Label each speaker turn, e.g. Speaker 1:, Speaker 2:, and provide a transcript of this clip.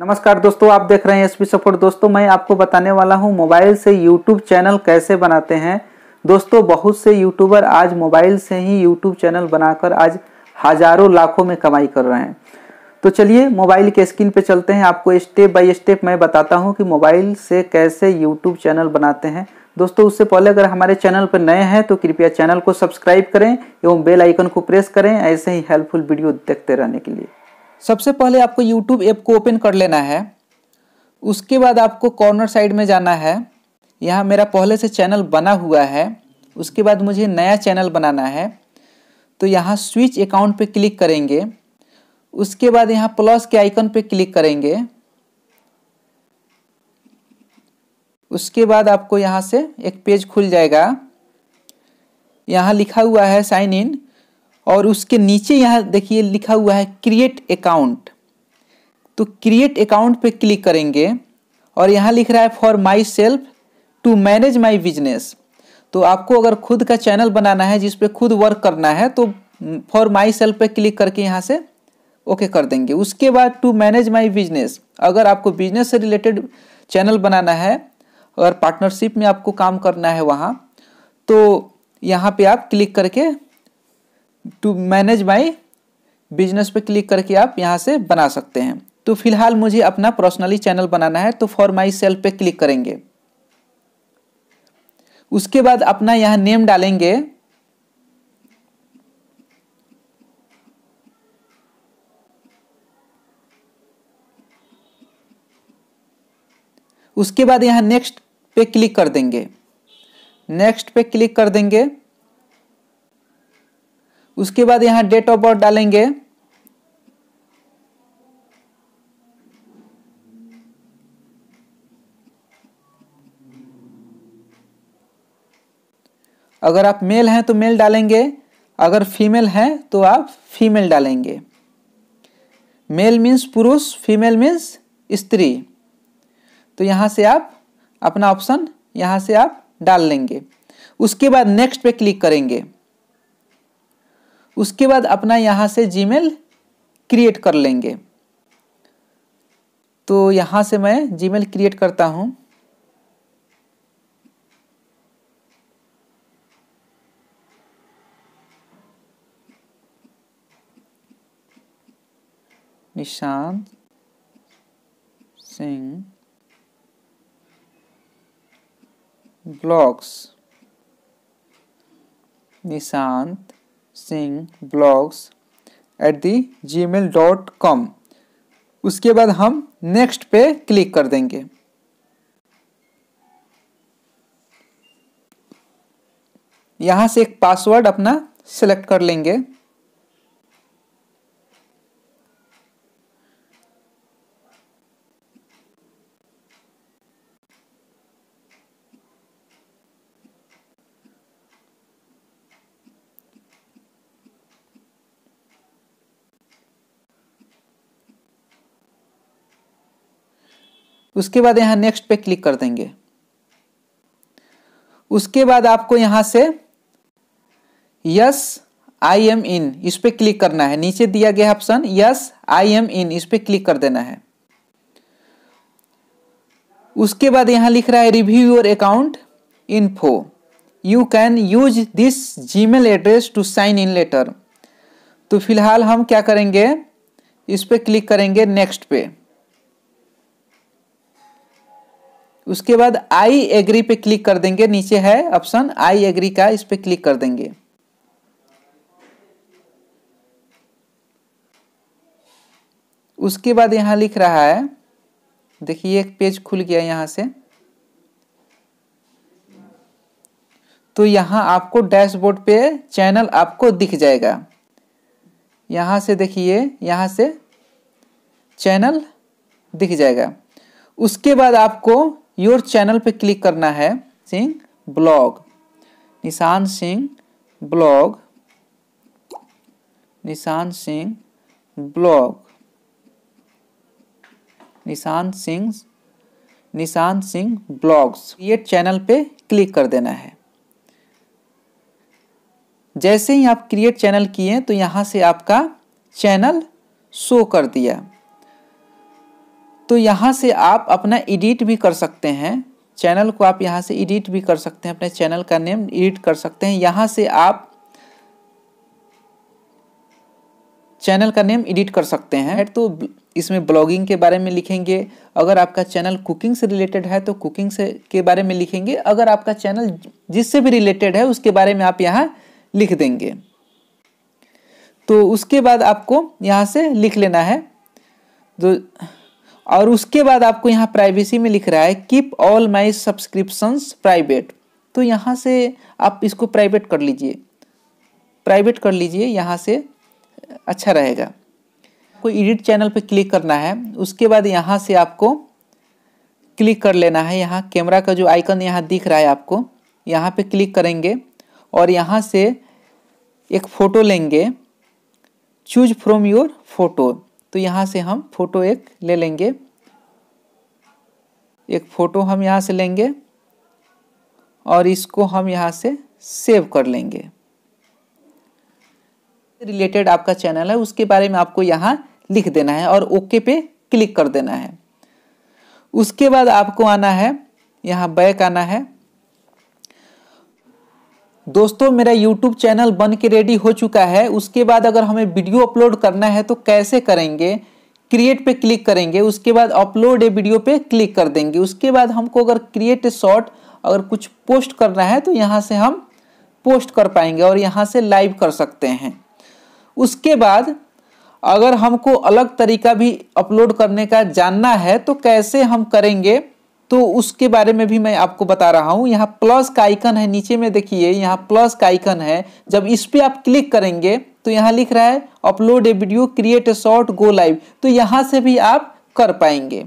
Speaker 1: नमस्कार दोस्तों आप देख रहे हैं एस पी सपोर्ट दोस्तों मैं आपको बताने वाला हूं मोबाइल से यूट्यूब चैनल कैसे बनाते हैं दोस्तों बहुत से यूट्यूबर आज मोबाइल से ही यूट्यूब चैनल बनाकर आज हजारों लाखों में कमाई कर रहे हैं तो चलिए मोबाइल के स्क्रीन पे चलते हैं आपको स्टेप बाय स्टेप मैं बताता हूँ कि मोबाइल से कैसे यूट्यूब चैनल बनाते हैं दोस्तों उससे पहले अगर हमारे चैनल पर नए हैं तो कृपया चैनल को सब्सक्राइब करें एवं बेल आइकन को प्रेस करें ऐसे ही हेल्पफुल वीडियो देखते रहने के लिए सबसे पहले आपको यूट्यूब ऐप को ओपन कर लेना है उसके बाद आपको कॉर्नर साइड में जाना है यहाँ मेरा पहले से चैनल बना हुआ है उसके बाद मुझे नया चैनल बनाना है तो यहाँ स्विच अकाउंट पे क्लिक करेंगे उसके बाद यहाँ प्लस के आइकन पे क्लिक करेंगे उसके बाद आपको यहाँ से एक पेज खुल जाएगा यहाँ लिखा हुआ है साइन इन और उसके नीचे यहाँ देखिए लिखा हुआ है क्रिएट अकाउंट तो क्रिएट अकाउंट पे क्लिक करेंगे और यहाँ लिख रहा है for my self to manage my business तो आपको अगर खुद का चैनल बनाना है जिसपे खुद वर्क करना है तो फॉर माई सेल्फ पे क्लिक करके यहाँ से ओके कर देंगे उसके बाद टू मैनेज माई बिजनेस अगर आपको बिजनेस से रिलेटेड चैनल बनाना है और पार्टनरशिप में आपको काम करना है वहाँ तो यहाँ पे आप क्लिक करके टू मैनेज माई बिजनेस पे क्लिक करके आप यहाँ से बना सकते हैं तो फिलहाल मुझे अपना पर्सनली चैनल बनाना है तो फॉर माई सेल्फ पे क्लिक करेंगे उसके बाद अपना यहाँ नेम डालेंगे उसके बाद यहाँ नेक्स्ट पे क्लिक कर देंगे नेक्स्ट पे क्लिक कर देंगे उसके बाद यहां डेट ऑफ बर्थ डालेंगे अगर आप मेल हैं तो मेल डालेंगे अगर फीमेल हैं तो आप फीमेल डालेंगे मेल मीन्स पुरुष फीमेल मीन्स स्त्री तो यहां से आप अपना ऑप्शन यहां से आप डाल लेंगे उसके बाद नेक्स्ट पे क्लिक करेंगे उसके बाद अपना यहाँ से जीमेल क्रिएट कर लेंगे तो यहाँ से मैं जीमेल क्रिएट करता हूँ Nishant Singh blogs Nishant Singh blogs at the Gmail dot com उसके बाद हम नेक्स्ट पे क्लिक कर देंगे यहाँ से एक पासवर्ड अपना सेलेक्ट कर लेंगे उसके बाद यहां नेक्स्ट पे क्लिक कर देंगे उसके बाद आपको यहां से यस आई एम इन इस पर क्लिक करना है नीचे दिया गया option yes I am in इस पर क्लिक कर देना है उसके बाद यहां लिख रहा है review your account for you can use this Gmail address to sign in later तो फिलहाल हम क्या करेंगे इस पर क्लिक करेंगे नेक्स्ट पे उसके बाद आई एग्री पे क्लिक कर देंगे नीचे है ऑप्शन आई एग्री का इस पर क्लिक कर देंगे उसके बाद यहां लिख रहा है देखिए एक पेज खुल गया यहां से तो यहां आपको डैशबोर्ड पे चैनल आपको दिख जाएगा यहां से देखिए यहां से चैनल दिख जाएगा उसके बाद आपको योर चैनल पे क्लिक करना है Singh blog Nishan Singh blog Nishan Singh blog Nishan Singh Nishan Singh blogs ये चैनल पे क्लिक कर देना है जैसे ही आप क्रिएट चैनल किए तो यहाँ से आपका चैनल शो कर दिया तो यहाँ से आप अपना एडिट भी कर सकते हैं चैनल को आप यहाँ से एडिट भी कर सकते हैं अपने चैनल का नेम एडिट कर सकते हैं यहाँ से आप चैनल का नेम एडिट कर सकते हैं तो इसमें ब्लॉगिंग के बारे में लिखेंगे अगर आपका चैनल कुकिंग से रिलेटेड है तो कुकिंग से के बारे में लिखेंगे अगर आपका चैनल जिससे भी रिलेटेड है उसके बारे में आप यहाँ लिख देंगे तो उसके बाद आपको यहाँ से लिख लेना है तो और उसके बाद आपको यहाँ प्राइवेसी में लिख रहा है keep all my subscriptions private तो यहाँ से आप इसको प्राइवेट कर लीजिए प्राइवेट कर लीजिए यहाँ से अच्छा रहेगा आपको एडिट चैनल पर क्लिक करना है उसके बाद यहाँ से आपको क्लिक कर लेना है यहाँ कैमरा का जो आइकन यहाँ दिख रहा है आपको यहाँ पे क्लिक करेंगे और यहाँ से एक फ़ोटो लेंगे चूज फ्रॉम योर फोटो तो यहाँ से हम फोटो एक ले लेंगे एक फ़ोटो हम यहाँ से लेंगे और इसको हम यहाँ से सेव कर लेंगे रिलेटेड आपका चैनल है उसके बारे में आपको यहाँ लिख देना है और ओके पे क्लिक कर देना है उसके बाद आपको आना है यहाँ बैक आना है दोस्तों मेरा YouTube चैनल बन के रेडी हो चुका है उसके बाद अगर हमें वीडियो अपलोड करना है तो कैसे करेंगे क्रिएट पे क्लिक करेंगे उसके बाद अपलोड ए वीडियो पे क्लिक कर देंगे उसके बाद हमको अगर क्रिएट ए शॉर्ट अगर कुछ पोस्ट करना है तो यहाँ से हम पोस्ट कर पाएंगे और यहाँ से लाइव कर सकते हैं उसके बाद अगर हमको अलग तरीका भी अपलोड करने का जानना है तो कैसे हम करेंगे तो उसके बारे में भी मैं आपको बता रहा हूं यहाँ प्लस का आइकन है नीचे में देखिए यहाँ प्लस का आइकन है जब इस पर आप क्लिक करेंगे तो यहाँ लिख रहा है upload a video create a short go live तो यहाँ से भी आप कर पाएंगे